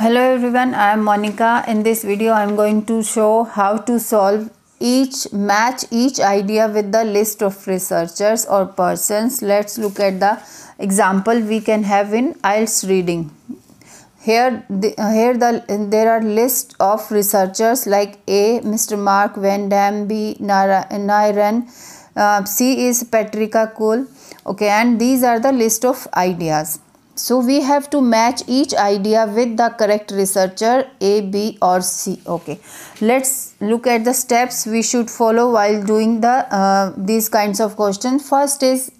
hello everyone i am monica in this video i am going to show how to solve each match each idea with the list of researchers or persons let's look at the example we can have in ielts reading here the, here the there are list of researchers like a mr mark van dam b Nara, Nairan, uh, c is patricia cole okay and these are the list of ideas so we have to match each idea with the correct researcher A, B or C. Okay. Let's look at the steps we should follow while doing the uh, these kinds of questions. First is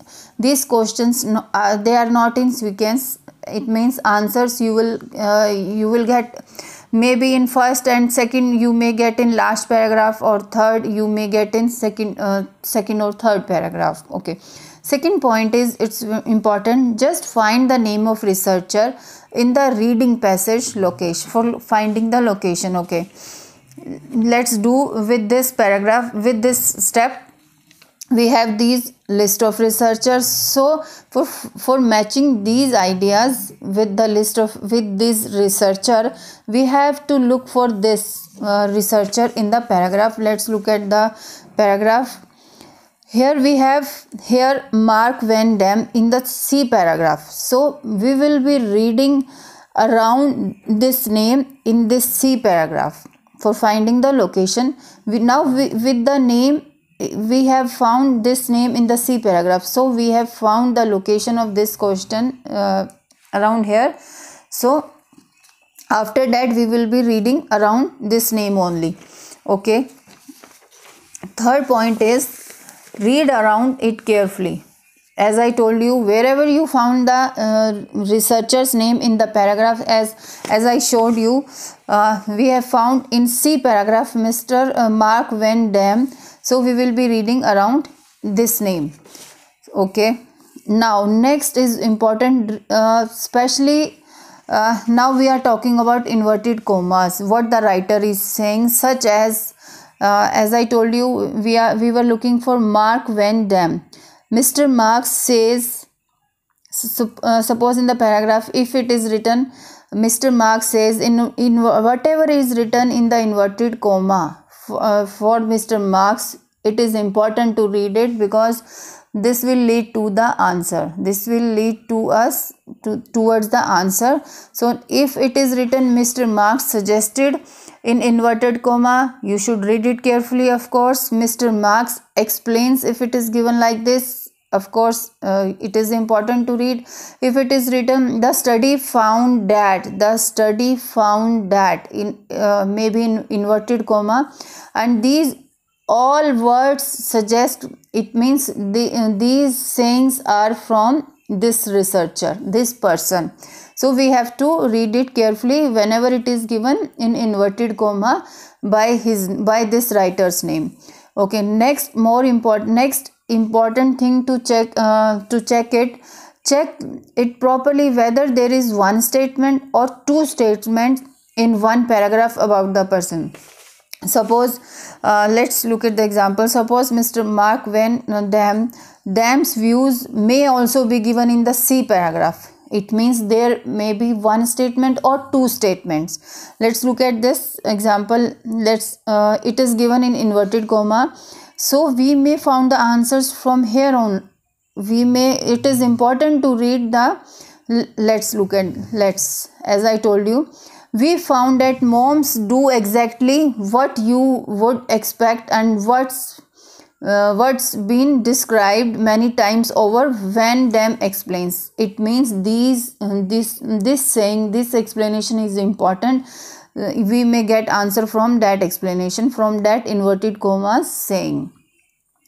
these questions uh, they are not in sequence. It means answers you will uh, you will get maybe in first and second you may get in last paragraph or third you may get in second uh, second or third paragraph. Okay Second point is it's important just find the name of researcher in the reading passage location for finding the location okay let's do with this paragraph with this step we have these list of researchers so for for matching these ideas with the list of with this researcher we have to look for this uh, researcher in the paragraph let's look at the paragraph here we have here mark van dam in the c paragraph so we will be reading around this name in this c paragraph for finding the location we now we, with the name we have found this name in the c paragraph so we have found the location of this question uh, around here so after that we will be reading around this name only okay third point is read around it carefully as i told you wherever you found the uh, researcher's name in the paragraph as as i showed you uh, we have found in c paragraph mr uh, mark van dam so we will be reading around this name okay now next is important especially uh, uh, now we are talking about inverted commas what the writer is saying such as uh, as I told you we are we were looking for Mark Van Dam Mr. Mark says uh, suppose in the paragraph if it is written Mr. Mark says in, in whatever is written in the inverted comma for, uh, for Mr. Marks it is important to read it because this will lead to the answer this will lead to us to, towards the answer so if it is written Mr. Marks suggested in inverted comma you should read it carefully of course mr marx explains if it is given like this of course uh, it is important to read if it is written the study found that the study found that in uh, maybe in inverted comma and these all words suggest it means the, uh, these sayings are from this researcher this person so we have to read it carefully whenever it is given in inverted comma by his by this writer's name okay next more important next important thing to check uh, to check it check it properly whether there is one statement or two statements in one paragraph about the person suppose uh, let's look at the example suppose mr mark van dam uh, Dam's views may also be given in the C paragraph. It means there may be one statement or two statements. Let's look at this example. Let's uh, it is given in inverted comma. So we may found the answers from here on. We may it is important to read the let's look at let's as I told you we found that moms do exactly what you would expect and what's uh, what's been described many times over when them explains it means these this this saying this explanation is important uh, we may get answer from that explanation from that inverted commas saying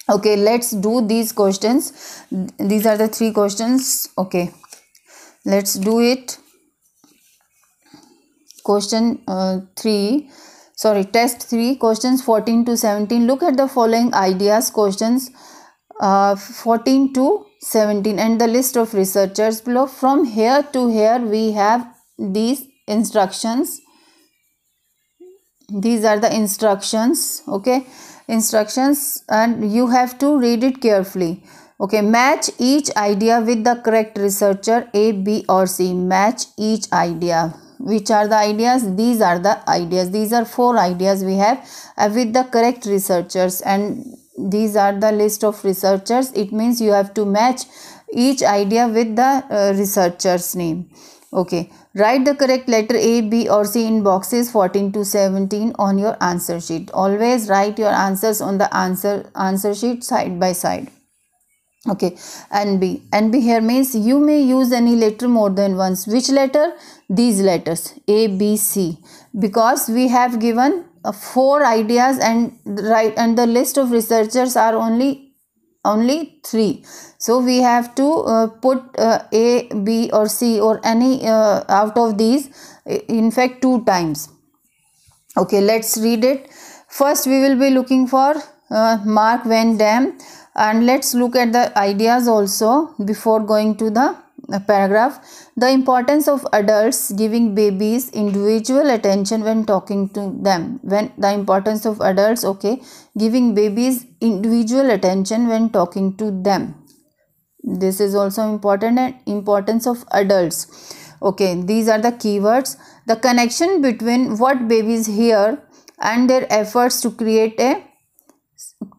okay let's do these questions these are the three questions okay let's do it question uh, 3 sorry test 3 questions 14 to 17 look at the following ideas questions uh, 14 to 17 and the list of researchers below from here to here we have these instructions these are the instructions okay instructions and you have to read it carefully okay match each idea with the correct researcher a b or c match each idea which are the ideas these are the ideas these are four ideas we have uh, with the correct researchers and these are the list of researchers it means you have to match each idea with the uh, researcher's name okay write the correct letter a b or c in boxes 14 to 17 on your answer sheet always write your answers on the answer answer sheet side by side okay nb nb here means you may use any letter more than once which letter these letters a b c because we have given uh, four ideas and right and the list of researchers are only only three so we have to uh, put uh, a b or c or any uh, out of these in fact two times okay let's read it first we will be looking for uh, mark van dam and let's look at the ideas also before going to the uh, paragraph the importance of adults giving babies individual attention when talking to them when the importance of adults okay giving babies individual attention when talking to them this is also important and importance of adults okay these are the keywords the connection between what babies hear and their efforts to create a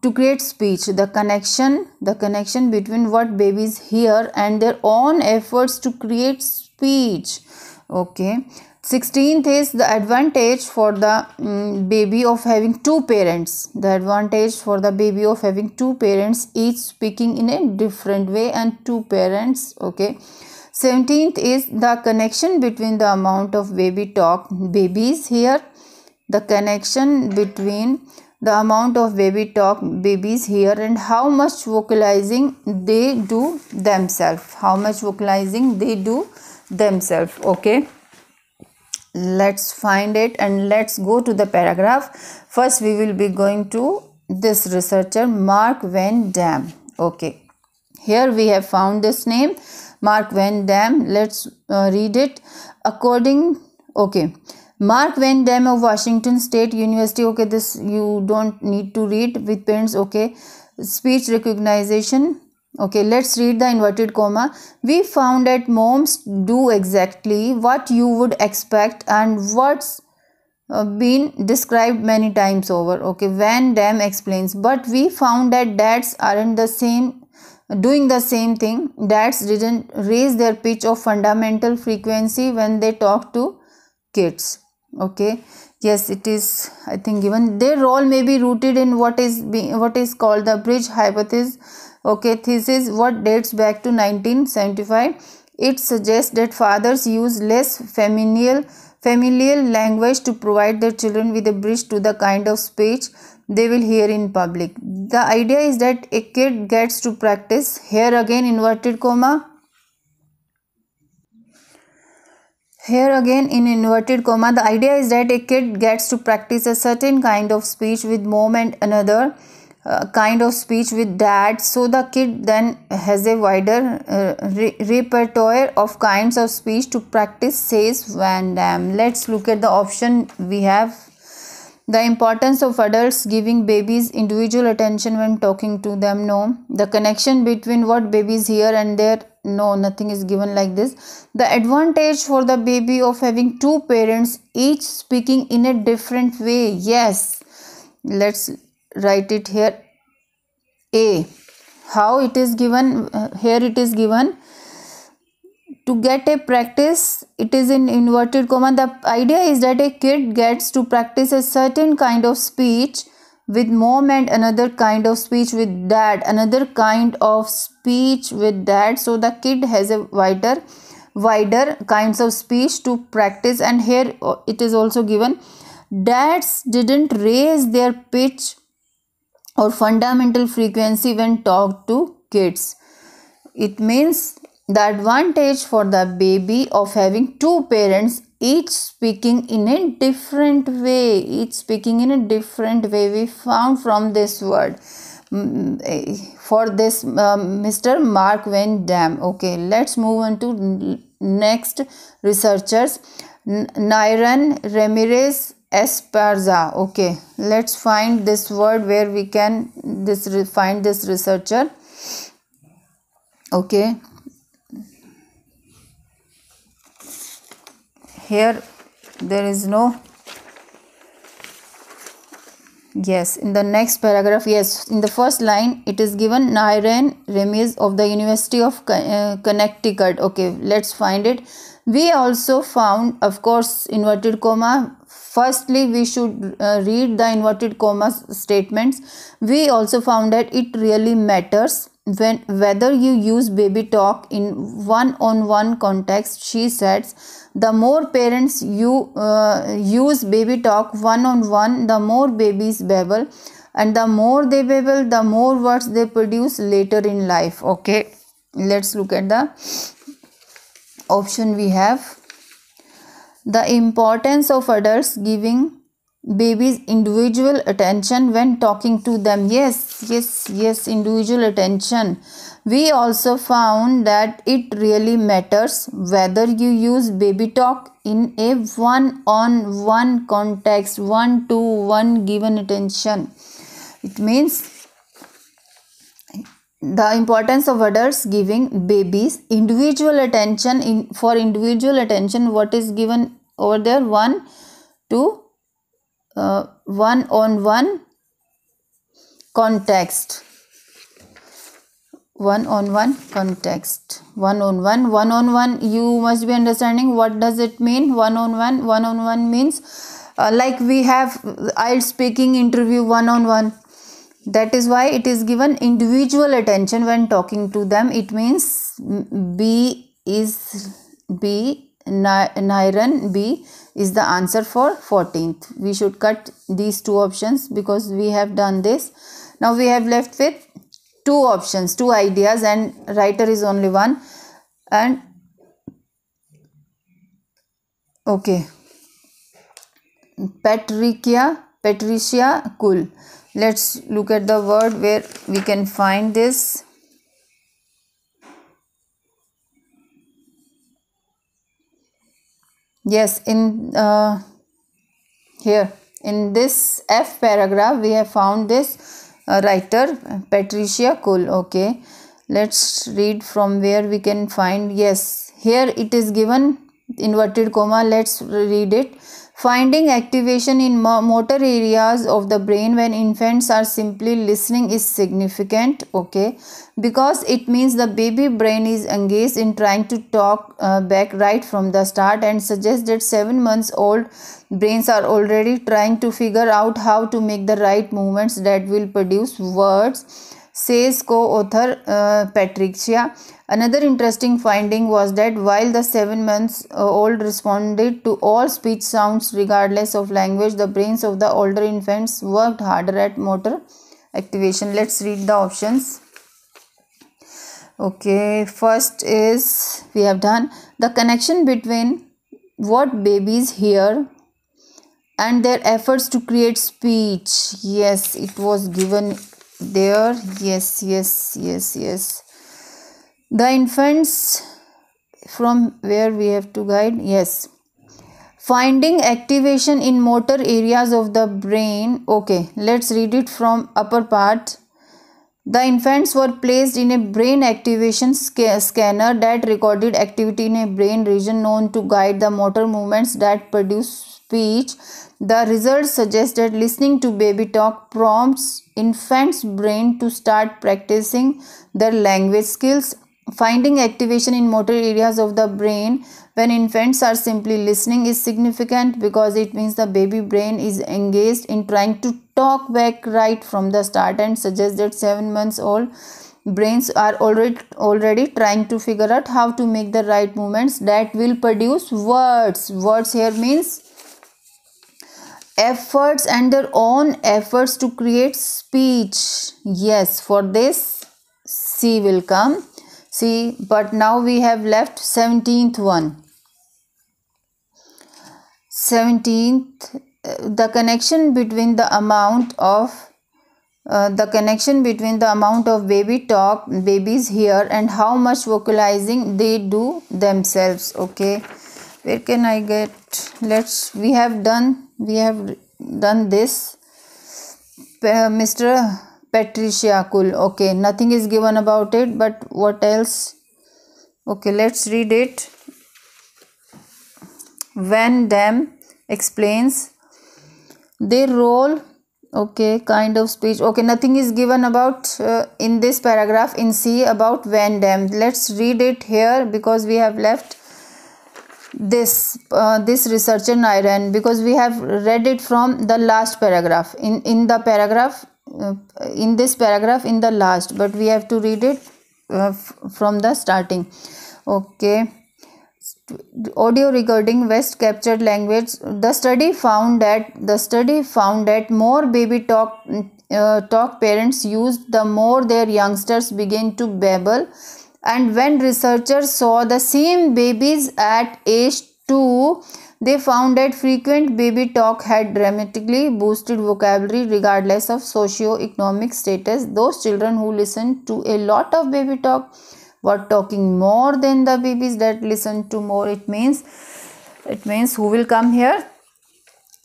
to create speech the connection the connection between what babies hear and their own efforts to create speech okay 16th is the advantage for the um, baby of having two parents the advantage for the baby of having two parents each speaking in a different way and two parents okay 17th is the connection between the amount of baby talk babies here the connection between the amount of baby talk babies hear and how much vocalizing they do themselves how much vocalizing they do themselves okay let's find it and let's go to the paragraph first we will be going to this researcher mark van dam okay here we have found this name mark van dam let's uh, read it according okay Mark Van Dam of Washington State University. Okay, this you don't need to read with parents. Okay, speech recognition. Okay, let's read the inverted comma. We found that moms do exactly what you would expect and what's uh, been described many times over. Okay, Van Dam explains, but we found that dads aren't the same doing the same thing dads didn't raise their pitch of fundamental frequency when they talk to kids okay yes it is i think given their role may be rooted in what is being what is called the bridge hypothesis okay thesis what dates back to 1975 it suggests that fathers use less familial familial language to provide their children with a bridge to the kind of speech they will hear in public the idea is that a kid gets to practice here again inverted comma Here again in inverted comma, the idea is that a kid gets to practice a certain kind of speech with mom and another uh, kind of speech with dad. So the kid then has a wider uh, re- repertoire of kinds of speech to practice, says Van Dam. Let's look at the option we have. The importance of adults giving babies individual attention when talking to them. No. The connection between what babies hear and their no nothing is given like this the advantage for the baby of having two parents each speaking in a different way yes let's write it here a how it is given here it is given to get a practice it is in inverted comma the idea is that a kid gets to practice a certain kind of speech with mom and another kind of speech with dad another kind of speech with dad so the kid has a wider wider kinds of speech to practice and here uh, it is also given dads didn't raise their pitch or fundamental frequency when talked to kids it means the advantage for the baby of having two parents each speaking in a different way each speaking in a different way we found from this word mm, eh, for this um, mr mark van dam okay let's move on to next researchers Niran ramirez esparza okay let's find this word where we can this find this researcher okay here there is no yes in the next paragraph yes in the first line it is given Nairan Remes of the University of uh, Connecticut okay let's find it we also found of course inverted comma firstly we should uh, read the inverted comma statements we also found that it really matters when whether you use baby talk in one-on-one context she says the more parents you uh, use baby talk one-on-one -on -one, the more babies babble and the more they babble the more words they produce later in life okay let's look at the option we have the importance of adults giving baby's individual attention when talking to them yes yes yes individual attention we also found that it really matters whether you use baby talk in a one on one context one to one given attention it means the importance of adults giving babies individual attention in for individual attention what is given over there one two uh, one on one context one on one context one on one one on one you must be understanding what does it mean one on one one on one means uh, like we have IELTS speaking interview one on one that is why it is given individual attention when talking to them it means mm, b is b Niran B is the answer for 14th. We should cut these two options because we have done this. Now we have left with two options, two ideas and writer is only one and okay. Patricia, Patricia Cool. Let's look at the word where we can find this. yes in uh, here in this f paragraph we have found this uh, writer patricia cole okay let's read from where we can find yes here it is given inverted comma let's read it Finding activation in motor areas of the brain when infants are simply listening is significant, okay, because it means the baby brain is engaged in trying to talk uh, back right from the start and suggests that 7 months old brains are already trying to figure out how to make the right movements that will produce words says co-author uh, Patricia. Another interesting finding was that while the 7 months uh, old responded to all speech sounds regardless of language, the brains of the older infants worked harder at motor activation. Let's read the options. Okay, first is we have done the connection between what babies hear and their efforts to create speech. Yes, it was given there yes yes yes yes the infants from where we have to guide yes finding activation in motor areas of the brain okay let's read it from upper part the infants were placed in a brain activation scanner that recorded activity in a brain region known to guide the motor movements that produce speech. The results suggested listening to baby talk prompts infants' brain to start practicing their language skills. Finding activation in motor areas of the brain when infants are simply listening is significant because it means the baby brain is engaged in trying to talk back right from the start and suggest that 7 months old brains are already already trying to figure out how to make the right movements that will produce words words here means efforts and their own efforts to create speech yes for this c will come see but now we have left 17th one 17th the connection between the amount of uh, the connection between the amount of baby talk babies hear and how much vocalizing they do themselves okay where can i get let's we have done we have done this uh, mr patricia cool okay nothing is given about it but what else okay let's read it van dam explains they roll okay kind of speech okay nothing is given about uh, in this paragraph in c about van dam let's read it here because we have left this uh, this researcher Nairan because we have read it from the last paragraph in in the paragraph uh, in this paragraph in the last but we have to read it uh, from the starting okay audio regarding West captured language, the study found that the study found that more baby talk uh, talk parents used, the more their youngsters begin to babble. And when researchers saw the same babies at age two, they found that frequent baby talk had dramatically boosted vocabulary regardless of socio-economic status. Those children who listened to a lot of baby talk were talking more than the babies that listened to more it means it means who will come here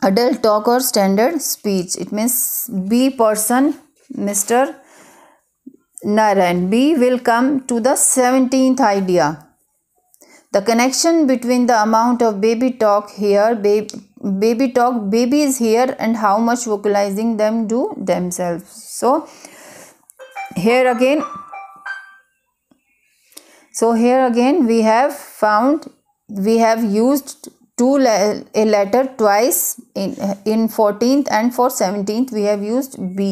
adult talk or standard speech it means b person mr narayan b will come to the 17th idea the connection between the amount of baby talk here baby, baby talk babies here and how much vocalizing them do themselves so here again so here again we have found we have used two a letter twice in in 14th and for 17th we have used B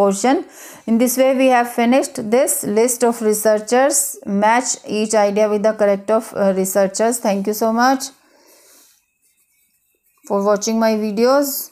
portion. In this way we have finished this list of researchers match each idea with the correct of uh, researchers. Thank you so much for watching my videos.